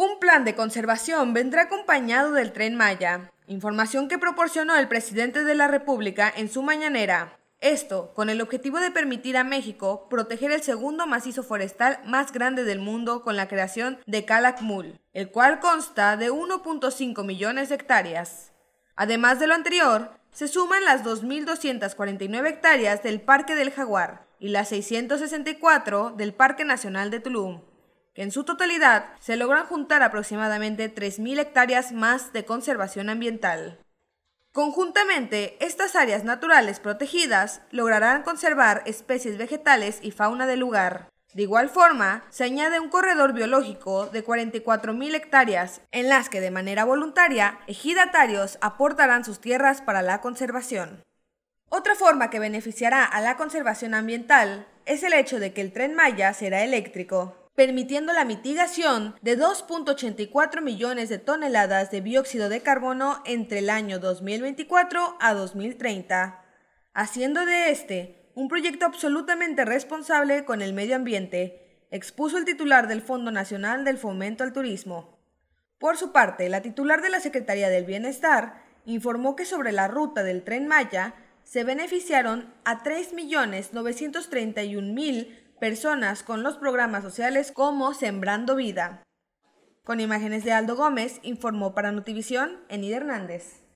Un plan de conservación vendrá acompañado del tren Maya, información que proporcionó el presidente de la República en su mañanera. Esto con el objetivo de permitir a México proteger el segundo macizo forestal más grande del mundo con la creación de Calakmul, el cual consta de 1.5 millones de hectáreas. Además de lo anterior, se suman las 2.249 hectáreas del Parque del Jaguar y las 664 del Parque Nacional de Tulum en su totalidad se logran juntar aproximadamente 3.000 hectáreas más de conservación ambiental. Conjuntamente, estas áreas naturales protegidas lograrán conservar especies vegetales y fauna del lugar. De igual forma, se añade un corredor biológico de 44.000 hectáreas, en las que de manera voluntaria ejidatarios aportarán sus tierras para la conservación. Otra forma que beneficiará a la conservación ambiental es el hecho de que el tren Maya será eléctrico permitiendo la mitigación de 2.84 millones de toneladas de dióxido de carbono entre el año 2024 a 2030, haciendo de este un proyecto absolutamente responsable con el medio ambiente, expuso el titular del Fondo Nacional del Fomento al Turismo. Por su parte, la titular de la Secretaría del Bienestar informó que sobre la ruta del tren Maya se beneficiaron a 3.931.000 personas con los programas sociales como Sembrando Vida. Con imágenes de Aldo Gómez, informó para Notivisión Enid Hernández.